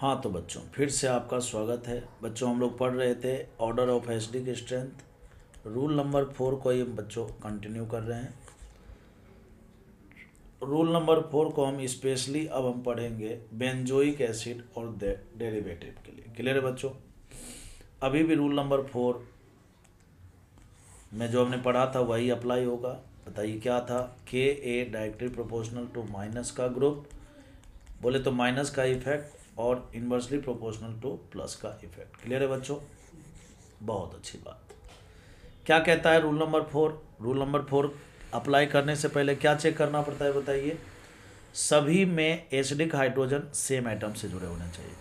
हाँ तो बच्चों फिर से आपका स्वागत है बच्चों हम लोग पढ़ रहे थे ऑर्डर ऑफ एस डी की स्ट्रेंथ रूल नंबर फोर को ये बच्चों कंटिन्यू कर रहे हैं रूल नंबर फोर को हम स्पेशली अब हम पढ़ेंगे बेंजोइक एसिड और डेरिवेटिव के लिए क्लियर है बच्चों अभी भी रूल नंबर फोर में जो हमने पढ़ा था वही अप्लाई होगा बताइए क्या था K a directly proportional to minus का ग्रुप बोले तो माइनस का इफेक्ट और इन्वर्सली प्रोपोर्शनल टू प्लस का इफेक्ट क्लियर है बच्चों बहुत अच्छी बात क्या कहता है rule number four rule number four apply करने से पहले क्या चेक करना पड़ता है बताइए सभी में एसिडिक हाइड्रोजन सेम आइटम से जुड़े होने चाहिए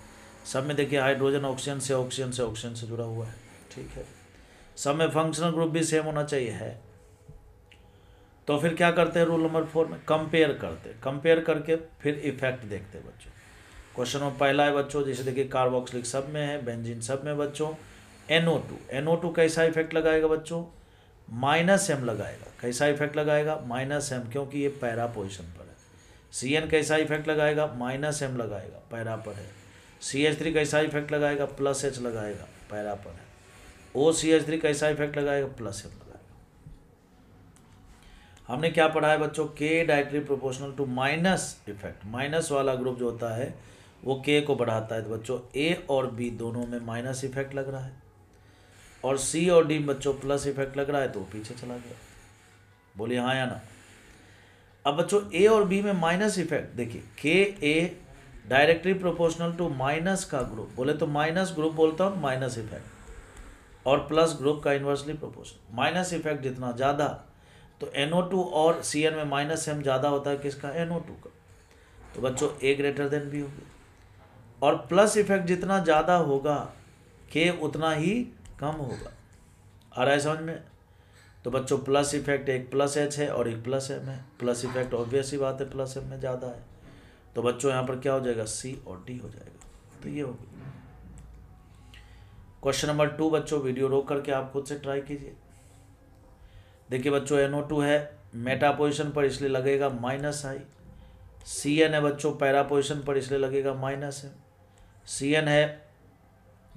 सब में देखिए हाइड्रोजन ऑक्सीजन से ऑक्सीजन से ऑक्सीजन से जुड़ा हुआ है ठीक है सब में फंक्शनल ग्रुप भी सेम होना चाहिए है तो फिर क्या करते हैं रूल नंबर फोर में कंपेयर करते कंपेयर करके फिर इफेक्ट देखते बच्चों क्वेश्चन में पहला है बच्चों जैसे देखिए कार्बोक्सिलिक सब में है बेंजीन सब में बच्चों एनओ टू एनओ टू कैसा इफेक्ट लगाएगा बच्चों माइनस एम लगाएगा कैसा इफेक्ट लगाएगा माइनस एम क्योंकि ये पैरा पोजिशन पर है सी एन कैसा इफेक्ट लगाएगा माइनस एम लगाएगा पैरा पर है सी एच थ्री कैसा इफेक्ट लगाएगा प्लस एच लगाएगा पैरा पर है ओ सी एच थ्री कैसा इफेक्ट लगाएगा प्लस एम लगाएगा हमने क्या पढ़ा है बच्चों के directly proportional to minus effect minus वाला ग्रुप जो होता है वो के को बढ़ाता है तो बच्चों ए और बी दोनों में माइनस इफेक्ट लग रहा है और सी और डी में बच्चों प्लस इफेक्ट लग रहा है तो पीछे चला गया बोलिए हाँ या ना अब बच्चों ए और बी में माइनस इफेक्ट देखिए K a directly proportional to minus का ग्रुप बोले तो माइनस ग्रुप बोलता हूँ माइनस इफेक्ट और प्लस ग्रुप का इन्वर्सली प्रोपोर्शनल माइनस इफेक्ट जितना ज़्यादा तो टू और सी एन में माइनस एम ज़्यादा होता है किसका टू का तो बच्चों ए ग्रेटर देन बी हो गया और प्लस इफेक्ट जितना ज़्यादा होगा के उतना ही कम होगा आ रहा है समझ में तो बच्चों प्लस इफेक्ट एक प्लस एच है और एक प्लस एम है प्लस इफेक्ट ऑब्वियस ही बात है प्लस एम में ज़्यादा है तो बच्चों यहाँ पर क्या हो जाएगा सी और डी हो जाएगा तो ये हो गया क्वेश्चन नंबर टू बच्चों वीडियो रोक करके आप खुद से ट्राई कीजिए देखिए बच्चों एन ओ टू है मेटा पोजिशन पर इसलिए लगेगा माइनस आई सी एन है बच्चों पैरा पोजिशन पर इसलिए लगेगा माइनस है सी एन है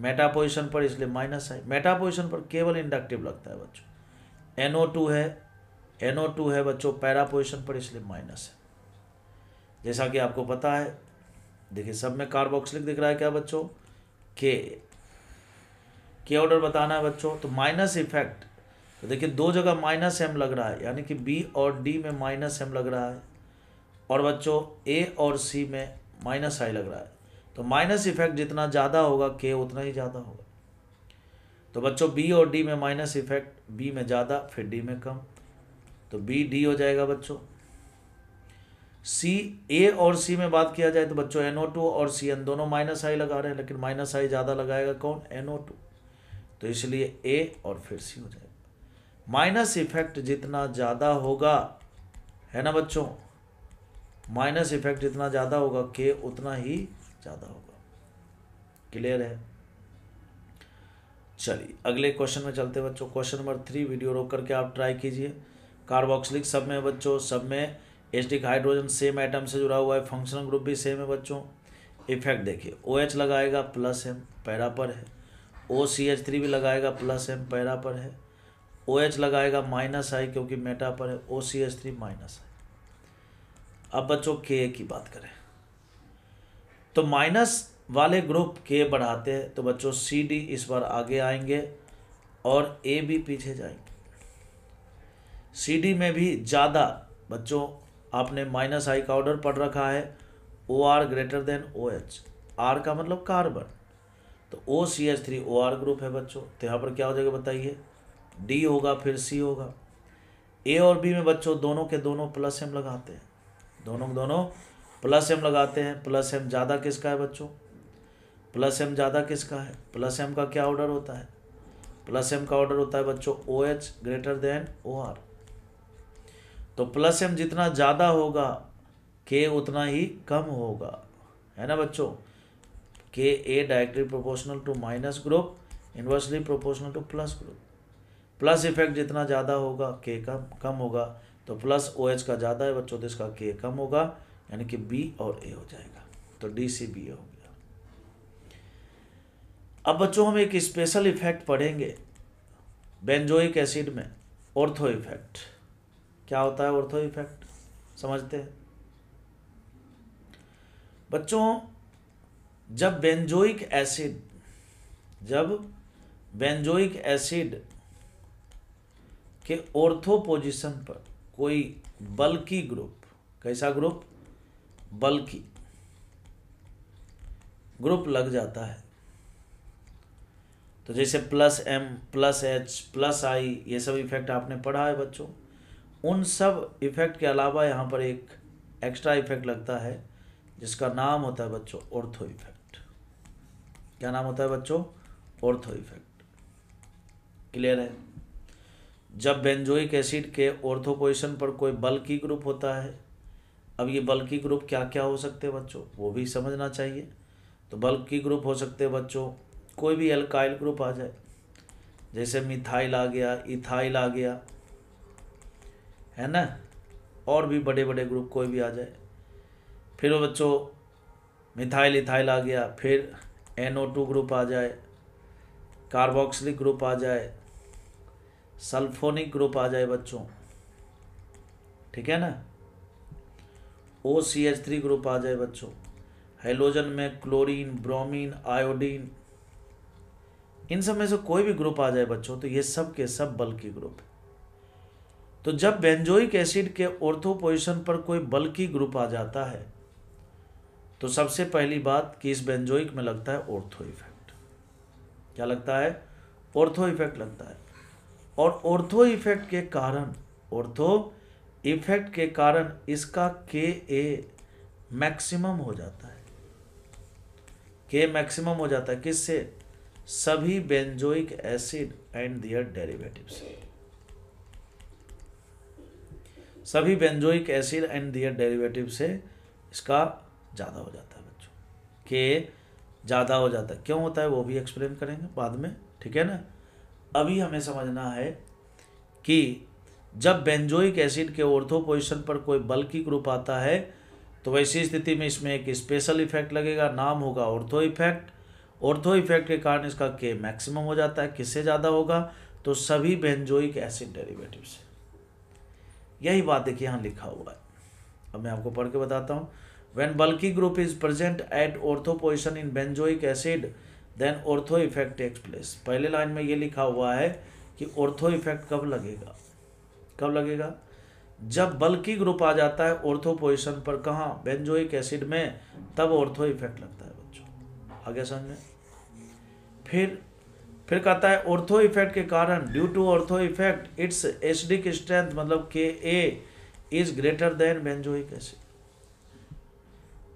मेटा पोजिशन पर इसलिए माइनस है मेटा पोजिशन पर केवल इंडक्टिव लगता है बच्चों एन ओ टू है एन ओ टू है बच्चों पैरा पोजिशन पर इसलिए माइनस है जैसा कि आपको पता है देखिए सब में कार्बोक्सिलिक दिख रहा है क्या बच्चों के के ऑर्डर बताना है बच्चों तो माइनस इफेक्ट तो देखिए दो जगह माइनस एम लग रहा है यानी कि बी और डी में माइनस एम लग रहा है और बच्चों ए और सी में माइनस आई लग रहा है तो माइनस इफेक्ट जितना ज़्यादा होगा के उतना ही ज़्यादा होगा तो बच्चों बी और डी में माइनस इफेक्ट बी में ज़्यादा फिर डी में कम तो बी डी हो जाएगा बच्चों सी ए और सी में बात किया जाए तो बच्चों एनओ टू और सी एन दोनों माइनस आई लगा रहे हैं लेकिन माइनस आई ज़्यादा लगाएगा कौन एनओ टू तो इसलिए ए और फिर सी हो जाएगा माइनस इफेक्ट जितना ज़्यादा होगा है ना बच्चों माइनस इफेक्ट जितना ज़्यादा होगा के उतना ही ज़्यादा होगा क्लियर है चलिए अगले क्वेश्चन में चलते बच्चों क्वेश्चन नंबर थ्री वीडियो रोक करके आप ट्राई कीजिए कार्बोक्सिलिक सब में बच्चों सब में एसिडिक हाइड्रोजन सेम आइटम से जुड़ा हुआ है फंक्शनल ग्रुप भी सेम है बच्चों इफेक्ट देखिए ओ OH लगाएगा प्लस एम पैरा पर है ओ सी एच थ्री भी लगाएगा प्लस एम पैरा पर है ओ OH लगाएगा माइनस आई क्योंकि मेटा पर है O C H three minus I अब बच्चों के की बात करें तो माइनस वाले ग्रुप के बढ़ाते हैं तो बच्चों सी डी इस बार आगे आएंगे और ए भी पीछे जाएंगे सी डी में भी ज़्यादा बच्चों आपने माइनस आई का ऑर्डर पढ़ रखा है O R greater than O H R का मतलब कार्बन तो O C H three O R group है बच्चों तो यहाँ पर क्या हो जाएगा बताइए डी होगा फिर सी होगा ए और बी में बच्चों दोनों के दोनों प्लस एम लगाते हैं दोनों के दोनों प्लस एम लगाते हैं प्लस एम ज़्यादा किसका है बच्चों प्लस एम ज़्यादा किसका है प्लस एम का क्या ऑर्डर होता है प्लस एम का ऑर्डर होता है बच्चों O H greater than O R तो प्लस एम जितना ज़्यादा होगा के उतना ही कम होगा है ना बच्चों K a directly proportional to minus group inversely proportional to plus group plus effect जितना ज़्यादा होगा के कम कम होगा तो प्लस ओ एच का ज़्यादा है बच्चों तो इसका के कम होगा यानी कि बी और ए हो जाएगा तो डी से बी ए हो गया अब बच्चों हम एक स्पेशल इफेक्ट पढ़ेंगे बेंजोइक एसिड में ऑर्थो इफेक्ट क्या होता है ऑर्थो इफेक्ट समझते हैं बच्चों जब बेंजोइक एसिड जब बेंजोइक एसिड के ऑर्थो पोजीशन पर कोई बल्की ग्रुप कैसा ग्रुप बल्कि ग्रुप लग जाता है तो जैसे plus M plus H plus I ये सब इफेक्ट आपने पढ़ा है बच्चों उन सब इफेक्ट के अलावा यहाँ पर एक एक्स्ट्रा इफेक्ट लगता है जिसका नाम होता है बच्चों ऑर्थो इफेक्ट क्या नाम होता है बच्चों ऑर्थो इफेक्ट क्लियर है जब बेंजोइक एसिड के ऑर्थो पोजिशन पर कोई बल्कि ग्रुप होता है अब ये बल्क की ग्रुप क्या क्या हो सकते हैं बच्चों वो भी समझना चाहिए तो बल्क की ग्रुप हो सकते हैं बच्चों कोई भी अल्काइल ग्रुप आ जाए जैसे मिथाइल आ गया इथाइल आ गया है ना और भी बड़े बड़े ग्रुप कोई भी आ जाए फिर बच्चों मिथाइल इथाइल आ गया फिर एन ग्रुप आ जाए कार्बोक्सिलिक ग्रुप आ जाए सल्फोनिक ग्रुप आ जाए बच्चों ठीक है ना O C H three group आ जाए बच्चों हेलोजन में क्लोरीन ब्रोमीन आयोडीन इन सब में से कोई भी ग्रुप आ जाए बच्चों तो ये सब के सब बल्कि ग्रुप है तो जब बेंजोइक एसिड के ऑर्थो पोजिशन पर कोई बल्कि ग्रुप आ जाता है तो सबसे पहली बात कि इस बेंजोइक में लगता है ऑर्थो इफेक्ट क्या लगता है ऑर्थो इफेक्ट लगता है और ऑर्थो इफेक्ट के कारण ऑर्थो इफेक्ट के कारण इसका के ए मैक्सिमम हो जाता है के मैक्सिमम हो जाता है किससे सभी benzoic acid and their derivative से सभी benzoic acid and their derivative से इसका ज़्यादा हो जाता है बच्चों के ज़्यादा हो जाता है क्यों होता है वो भी एक्सप्लेन करेंगे बाद में ठीक है ना अभी हमें समझना है कि जब बेंजोइक एसिड के ओर्थो पोजिशन पर कोई बल्कि ग्रुप आता है तो वैसी स्थिति में इसमें एक स्पेशल इफेक्ट लगेगा नाम होगा ऑर्थो इफेक्ट ऑर्थो इफेक्ट के कारण इसका के मैक्सिमम हो जाता है किससे ज़्यादा होगा तो सभी बेंजोइक एसिड डेरिवेटिव से यही बात देखिए यहाँ लिखा हुआ है अब मैं आपको पढ़ के बताता हूँ when bulky group is present at ortho position in benzoic acid then ortho effect takes place पहले लाइन में ये लिखा हुआ है कि ऑर्थो इफेक्ट कब लगेगा कब लगेगा जब बल्कि ग्रुप आ जाता है ऑर्थो पोजिशन पर कहा बेंजोइक एसिड में तब ऑर्थो इफेक्ट लगता है बच्चों आगे समझ में फिर फिर कहता है ऑर्थो इफेक्ट के कारण due to ortho effect its acidic strength मतलब K a is greater than benzoic acid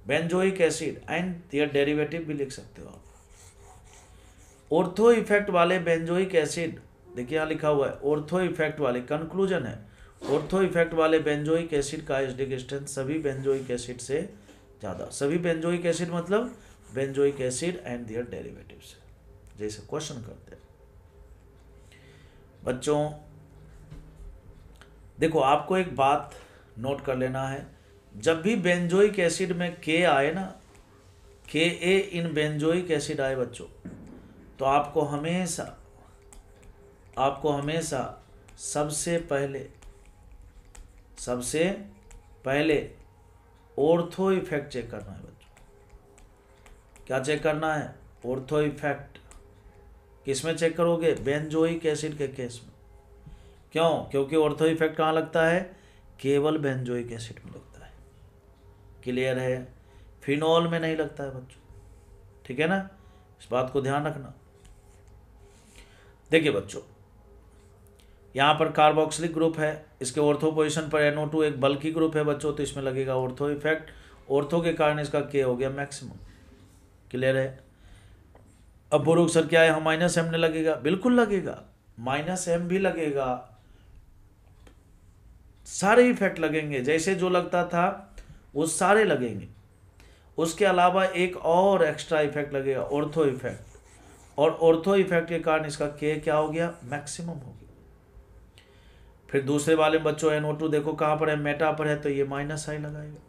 benzoic acid and their derivative भी लिख सकते हो आप ऑर्थो इफेक्ट वाले बेंजोइक एसिड देखिए यहाँ लिखा हुआ है ऑर्थो इफेक्ट वाले कंक्लूजन है ऑर्थो इफेक्ट वाले बेंजोइक एसिड का एसडिक स्ट्रेंथ सभी बेंजोइक एसिड से ज़्यादा सभी बेंजोइक एसिड मतलब benzoic acid and their derivative जैसे क्वेश्चन करते हैं बच्चों देखो आपको एक बात नोट कर लेना है जब भी बेंजोइक एसिड में के आए ना के ए इन बेंजोइक एसिड आए बच्चों तो आपको हमेशा आपको हमेशा सबसे पहले सबसे पहले ऑर्थो इफेक्ट चेक करना है बच्चों क्या चेक करना है ऑर्थो इफेक्ट किस में चेक करोगे बेंजोइक एसिड के केस में क्यों क्योंकि ऑर्थो इफेक्ट कहाँ लगता है केवल बेंजोइक एसिड में लगता है क्लियर है फिनॉल में नहीं लगता है बच्चों ठीक है ना इस बात को ध्यान रखना देखिए बच्चों यहाँ पर कार्बोक्सिलिक ग्रुप है इसके ऑर्थो पोजिशन पर एनओ टू एक बल्कि ग्रुप है बच्चों तो इसमें लगेगा ऑर्थो इफेक्ट ऑर्थो के कारण इसका के हो गया मैक्सिमम क्लियर है अब बोरोग सर क्या है हम माइनस एम ने लगेगा बिल्कुल लगेगा माइनस एम भी लगेगा सारे इफेक्ट लगेंगे जैसे जो लगता था वो सारे लगेंगे उसके अलावा एक और एक्स्ट्रा इफेक्ट लगेगा ऑर्थो इफेक्ट और ऑर्थो इफेक्ट के कारण इसका के क्या हो गया मैक्सिमम हो फिर दूसरे वाले बच्चों एन ओ टू देखो कहाँ पर है मेटा पर है तो ये माइनस आई लगाएगा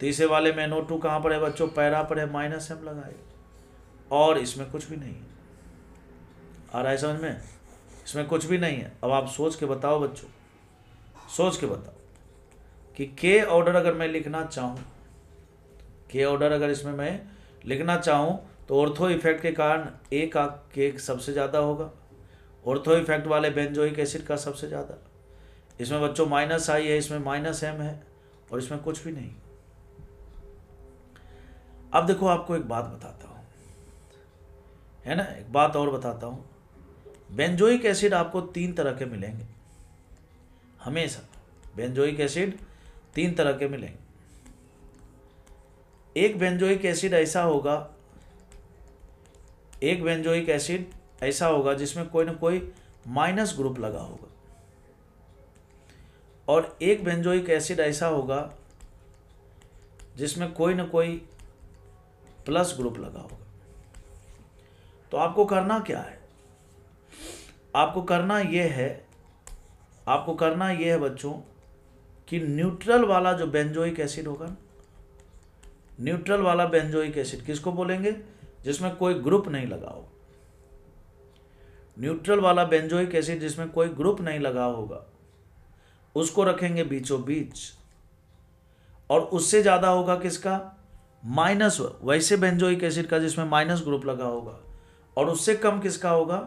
तीसरे वाले में एन ओ टू कहाँ पर है बच्चों पैरा पर है माइनस एम लगाएगा और इसमें कुछ भी नहीं है आ रहा है समझ में इसमें कुछ भी नहीं है अब आप सोच के बताओ बच्चों सोच के बताओ कि के ऑर्डर अगर मैं लिखना चाहूँ के ऑर्डर अगर इसमें मैं लिखना चाहूँ तो ऑर्थो इफेक्ट के कारण ए का के सबसे ज़्यादा होगा ऑर्थो इफेक्ट वाले बेंजोइक एसिड का सबसे ज़्यादा इसमें बच्चों माइनस आई है इसमें माइनस एम है और इसमें कुछ भी नहीं अब देखो आपको एक बात बताता हूँ है ना एक बात और बताता हूँ बेंजोइक एसिड आपको तीन तरह के मिलेंगे हमेशा बेंजोइक एसिड तीन तरह के मिलेंगे एक बेंजोइक एसिड ऐसा होगा एक बेंजोइक एसिड ऐसा होगा जिसमें कोई ना कोई माइनस ग्रुप लगा होगा और एक बेंजोइक एसिड ऐसा होगा जिसमें कोई ना कोई प्लस ग्रुप लगा होगा तो आपको करना क्या है आपको करना यह है आपको करना यह है बच्चों कि न्यूट्रल वाला जो बेंजोइक एसिड होगा ना न्यूट्रल वाला बेंजोइक एसिड किसको बोलेंगे जिसमें कोई ग्रुप नहीं लगा होगा न्यूट्रल वाला बेंजोइक एसिड जिसमें कोई ग्रुप नहीं लगा होगा उसको रखेंगे बीचों बीच और उससे ज़्यादा होगा किसका माइनस वैसे बेंजोइक एसिड का जिसमें माइनस ग्रुप लगा होगा और उससे कम किसका होगा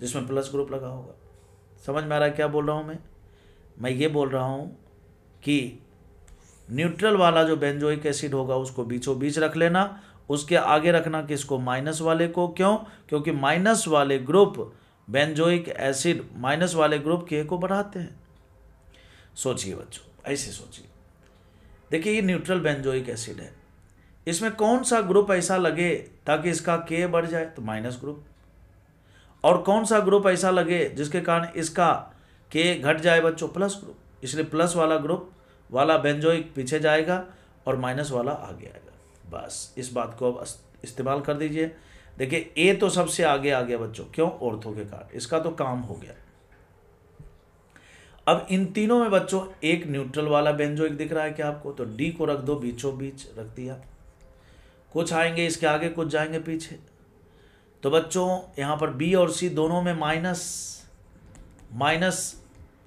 जिसमें प्लस ग्रुप लगा होगा समझ में आ रहा है क्या बोल रहा हूं मैं मैं ये बोल रहा हूं कि न्यूट्रल वाला जो बेंजोइक एसिड होगा उसको बीचों बीच रख लेना उसके आगे रखना किसको माइनस वाले को क्यों क्योंकि माइनस वाले ग्रुप बेंजोइक एसिड माइनस वाले ग्रुप के को बढ़ाते हैं सोचिए बच्चों ऐसे सोचिए देखिए ये न्यूट्रल बेंजोइक एसिड है इसमें कौन सा ग्रुप ऐसा लगे ताकि इसका के बढ़ जाए तो माइनस ग्रुप और कौन सा ग्रुप ऐसा लगे जिसके कारण इसका के घट जाए बच्चों प्लस ग्रुप इसलिए प्लस वाला ग्रुप वाला बेंजोइक पीछे जाएगा और माइनस वाला आगे आएगा बस इस बात को अब इस्तेमाल कर दीजिए देखिए ए तो सबसे आगे आ गया बच्चों क्यों औरतों के कारण इसका तो काम हो गया अब इन तीनों में बच्चों एक न्यूट्रल वाला एक दिख रहा है क्या आपको तो डी को रख दो बीचों बीच रख दिया कुछ आएंगे इसके आगे कुछ जाएंगे पीछे तो बच्चों यहां पर बी और सी दोनों में माइनस माइनस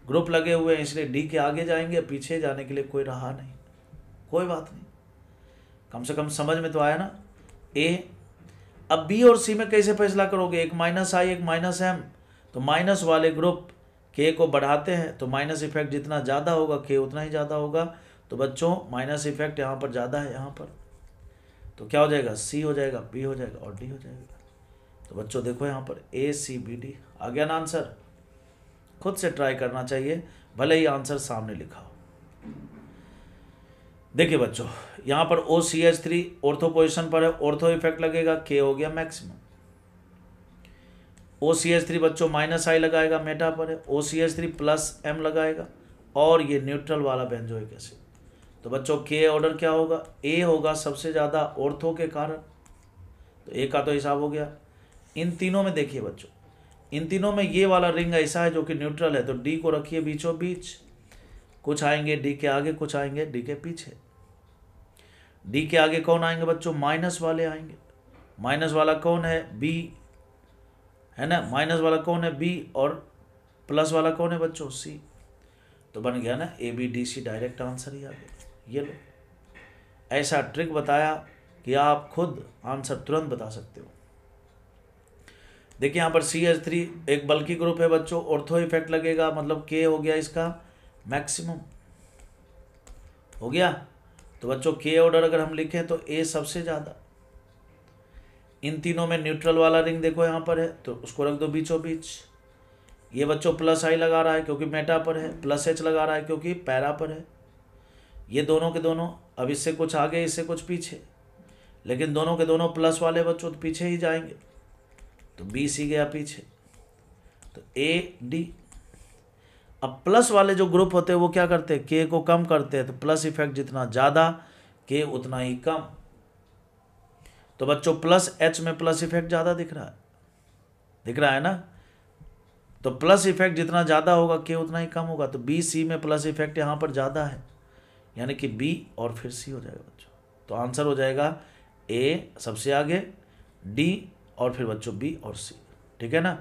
ग्रुप लगे हुए हैं इसलिए डी के आगे जाएंगे पीछे जाने के लिए कोई रहा नहीं कोई बात नहीं कम से कम समझ में तो आया ना ए अब बी और सी में कैसे फैसला करोगे एक माइनस आई एक माइनस एम तो माइनस वाले ग्रुप के को बढ़ाते हैं तो माइनस इफेक्ट जितना ज़्यादा होगा के उतना ही ज़्यादा होगा तो बच्चों माइनस इफेक्ट यहाँ पर ज़्यादा है यहाँ पर तो क्या हो जाएगा सी हो जाएगा बी हो जाएगा और डी हो जाएगा तो बच्चों देखो यहाँ पर ए सी बी डी आ गया ना आंसर खुद से ट्राई करना चाहिए भले ही आंसर सामने लिखा हो देखिए बच्चों यहाँ पर O C H three ortho position पर है ऑर्थो इफेक्ट लगेगा के हो गया maximum O C H three बच्चों माइनस आई लगाएगा मेटा पर है O C H three plus M लगाएगा और ये न्यूट्रल वाला है एसिड तो बच्चों के ऑर्डर क्या होगा ए होगा सबसे ज़्यादा ऑर्थो के कारण तो ए का तो हिसाब हो गया इन तीनों में देखिए बच्चों इन तीनों में ये वाला रिंग ऐसा है जो कि न्यूट्रल है तो डी को रखिए बीचों बीच कुछ आएंगे डी के आगे कुछ आएंगे डी के पीछे डी के आगे कौन आएंगे बच्चों माइनस वाले आएंगे माइनस वाला कौन है बी है ना माइनस वाला कौन है बी और प्लस वाला कौन है बच्चों सी तो बन गया ना A B D C direct answer ही आ गया ये लो ऐसा ट्रिक बताया कि आप खुद आंसर तुरंत बता सकते हो देखिए यहाँ पर सी एच थ्री एक बल्कि ग्रुप है बच्चों ऑर्थो इफेक्ट लगेगा मतलब के हो गया इसका मैक्सिमम हो गया तो बच्चों के ऑर्डर अगर हम लिखें तो ए सबसे ज़्यादा इन तीनों में न्यूट्रल वाला रिंग देखो यहाँ पर है तो उसको रख दो बीचों बीच ये बच्चों प्लस आई लगा रहा है क्योंकि मेटा पर है प्लस एच लगा रहा है क्योंकि पैरा पर है ये दोनों के दोनों अब इससे कुछ आगे इससे कुछ पीछे लेकिन दोनों के दोनों प्लस वाले बच्चों तो पीछे ही जाएंगे तो बी सी गया पीछे तो ए डी अब प्लस वाले जो ग्रुप होते हैं वो क्या करते हैं के को कम करते हैं तो प्लस इफेक्ट जितना ज़्यादा के उतना ही कम तो बच्चों प्लस एच में प्लस इफेक्ट ज़्यादा दिख रहा है दिख रहा है ना तो प्लस इफेक्ट जितना ज़्यादा होगा के उतना ही कम होगा तो बी सी में प्लस इफेक्ट यहां पर ज़्यादा है यानी कि बी और फिर सी हो जाएगा बच्चों तो आंसर हो जाएगा ए सबसे आगे डी और फिर बच्चों बी और सी ठीक है ना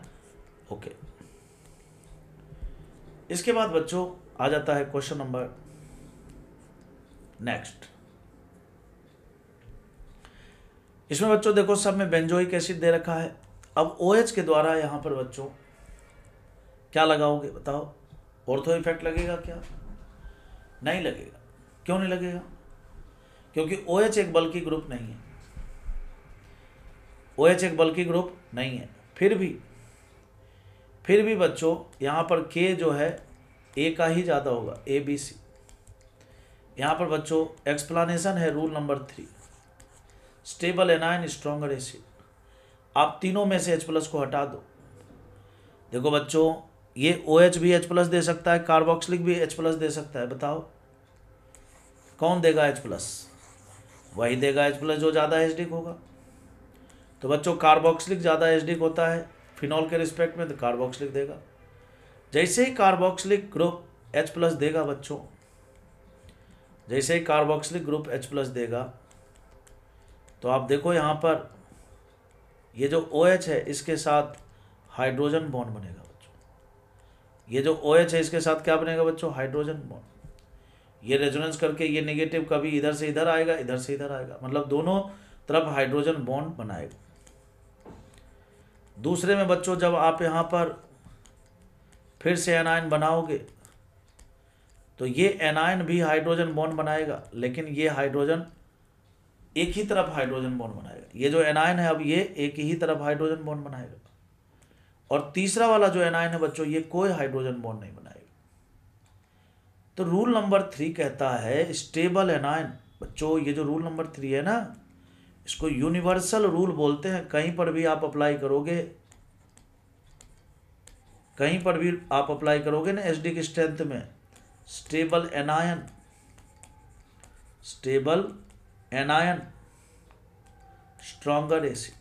ओके इसके बाद बच्चों आ जाता है क्वेश्चन नंबर नेक्स्ट इसमें बच्चों देखो सब में बेंजोइक एसिड दे रखा है अब ओ OH के द्वारा यहां पर बच्चों क्या लगाओगे बताओ ऑर्थो इफेक्ट लगेगा क्या नहीं लगेगा क्यों नहीं लगेगा क्योंकि ओ OH एक बल्कि ग्रुप नहीं है ओ OH एक बल्कि ग्रुप नहीं है फिर भी फिर भी बच्चों यहाँ पर के जो है ए का ही ज़्यादा होगा ए बी सी यहाँ पर बच्चों एक्सप्लानेशन है rule number three stable anion stronger acid आप तीनों में से एच प्लस को हटा दो देखो बच्चों ये ओ एच भी एच प्लस दे सकता है कार्बोक्सिलिक भी एच प्लस दे सकता है बताओ कौन देगा एच प्लस वही देगा एच प्लस जो ज़्यादा एच होगा तो बच्चों कार्बोक्सिलिक ज़्यादा एच होता है फिनॉल के रिस्पेक्ट में तो कार्बोक्सिलिक देगा जैसे ही कार्बोक्सिलिक ग्रुप एच प्लस देगा बच्चों जैसे ही कार्बोक्सिलिक ग्रुप एच प्लस देगा तो आप देखो यहाँ पर ये जो ओ OH है इसके साथ हाइड्रोजन बॉन्ड बनेगा बच्चों ये जो ओ OH है इसके साथ क्या बनेगा बच्चों हाइड्रोजन बॉन्ड ये रेजोनेंस करके ये नेगेटिव कभी इधर से इधर आएगा इधर से इधर आएगा मतलब दोनों तरफ हाइड्रोजन बॉन्ड बनाएगा दूसरे में बच्चों जब आप यहाँ पर फिर से एनायन बनाओगे तो ये एनायन भी हाइड्रोजन बॉन्ड बनाएगा लेकिन ये हाइड्रोजन एक ही तरफ हाइड्रोजन बॉन्ड बनाएगा ये जो एनायन है अब ये एक ही तरफ हाइड्रोजन बॉन्ड बनाएगा और तीसरा वाला जो एनायन है बच्चों ये कोई हाइड्रोजन बॉन्ड नहीं बनाएगा तो रूल नंबर थ्री कहता है स्टेबल एनायन बच्चों ये जो रूल नंबर थ्री है ना इसको यूनिवर्सल रूल बोलते हैं कहीं पर भी आप अप्लाई करोगे कहीं पर भी आप अप्लाई करोगे ना एच डी की स्ट्रेंथ में stable anion stable anion stronger acid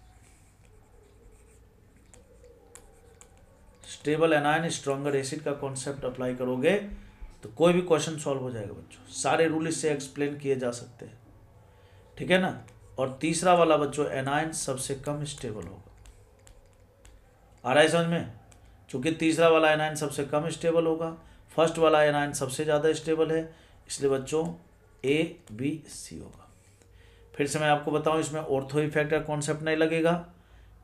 stable anion stronger acid का कॉन्सेप्ट अप्लाई करोगे तो कोई भी क्वेश्चन सॉल्व हो जाएगा बच्चों सारे रूल इससे एक्सप्लेन किए जा सकते हैं ठीक है ना और तीसरा वाला बच्चों एनायन सबसे कम स्टेबल होगा आ रहा है समझ में चूंकि तीसरा वाला एनायन सबसे कम स्टेबल होगा फर्स्ट वाला एनायन सबसे ज़्यादा स्टेबल है इसलिए बच्चों ए बी सी होगा फिर से मैं आपको बताऊं इसमें ऑर्थो इफेक्ट का कॉन्सेप्ट नहीं लगेगा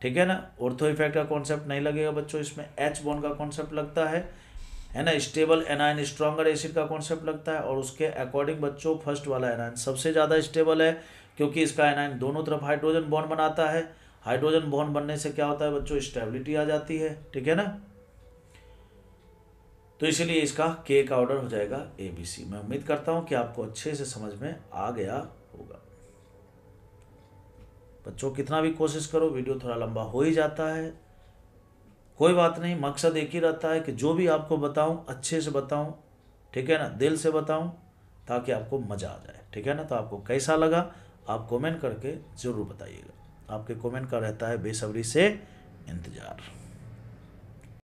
ठीक है ना ऑर्थो इफेक्ट का कॉन्सेप्ट नहीं लगेगा बच्चों इसमें एच बोन का कॉन्सेप्ट लगता है है ना स्टेबल एनाइन स्ट्रॉगर एसिड का कॉन्सेप्ट लगता है और उसके अकॉर्डिंग बच्चों फर्स्ट वाला एनाइन सबसे ज़्यादा स्टेबल है क्योंकि इसका एनाइन दोनों तरफ हाइड्रोजन बॉन्ड बनाता है हाइड्रोजन बॉन्ड बनने से क्या होता है बच्चों स्टेबिलिटी आ जाती है ठीक है ना तो इसलिए इसका के का ऑर्डर हो जाएगा ए बी सी मैं उम्मीद करता हूं कि आपको अच्छे से समझ में आ गया होगा बच्चों कितना भी कोशिश करो वीडियो थोड़ा लंबा हो ही जाता है कोई बात नहीं मकसद एक ही रहता है कि जो भी आपको बताऊं अच्छे से बताऊं ठीक है ना दिल से बताऊं ताकि आपको मज़ा आ जाए ठीक है ना तो आपको कैसा लगा आप कमेंट करके ज़रूर बताइएगा आपके कमेंट का रहता है बेसब्री से इंतज़ार